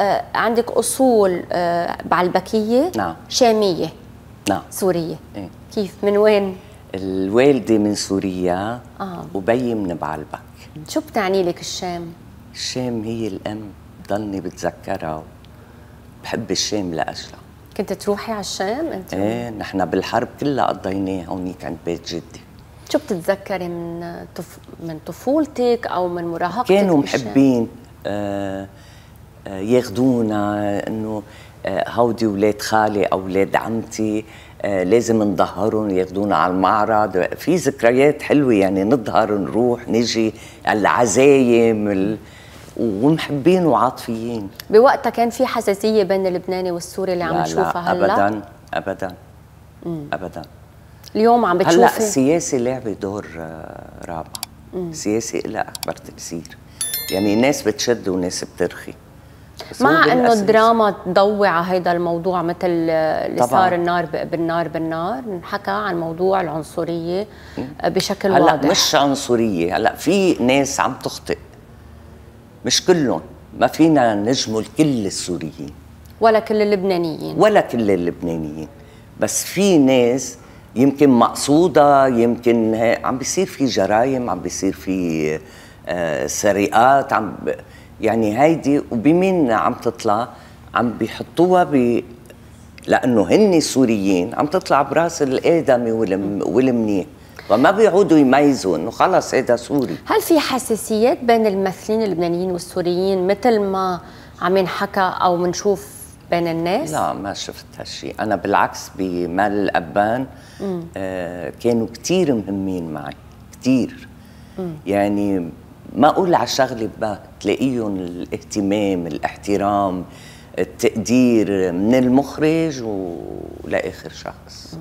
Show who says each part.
Speaker 1: آه، عندك اصول آه، بعلبكيه نعم شاميه نعم سوريه إيه؟ كيف من وين؟
Speaker 2: الوالده من سوريا آه. وبي من بعلبك
Speaker 1: شو بتعني لك الشام؟
Speaker 2: الشام هي الام ضلني بتذكرها بحب الشام لاجلها
Speaker 1: كنت تروحي على الشام انت؟ ايه
Speaker 2: نحن بالحرب كلها قضيناها هونيك عند بيت جدي
Speaker 1: شو بتتذكري من طف... من طفولتك او من مراهقتك؟ كانوا محبين
Speaker 2: آه آه، ياخذونا انه هودي آه، ولاد خالي او ولاد عمتي آه، لازم نظهرهم ياخذونا على المعرض في ذكريات حلوه يعني نظهر نروح نجي العزايم ومحبين وعاطفيين
Speaker 1: بوقتها كان في حساسيه بين اللبناني والسوري اللي عم نشوفها هلا لا ابدا ابدا مم. ابدا اليوم عم بتشوفي هلا
Speaker 2: السياسه لعبه دور رابع السياسه لها اكبر تاثير يعني ناس بتشد وناس بترخي مع انه الدراما
Speaker 1: تضوي على هيدا الموضوع مثل اللي طبعاً. صار النار بالنار بالنار انحكى عن موضوع العنصريه بشكل هلا واضح هلا مش
Speaker 2: عنصريه هلا في ناس عم تخطئ مش كلهم ما فينا نجمل كل السوريين
Speaker 1: ولا كل اللبنانيين
Speaker 2: ولا كل اللبنانيين بس في ناس يمكن مقصوده يمكن عم بيصير في جرائم عم بيصير في آه، سرقات عم يعني هيدي وبمين عم تطلع عم بيحطوها ب لانه هن سوريين عم تطلع براس الادمي والم... والمنيح وما بيعودوا يميزوا انه خلص هذا سوري
Speaker 1: هل في حساسيات بين الممثلين اللبنانيين والسوريين مثل ما عم ينحكى او بنشوف بين الناس؟ لا
Speaker 2: ما شفت هالشيء، انا بالعكس بمال الابان آه كانوا كثير مهمين معي كثير يعني ما اقول على شغله بقى تلاقيهم الاهتمام الاحترام
Speaker 1: التقدير من المخرج ولاخر شخص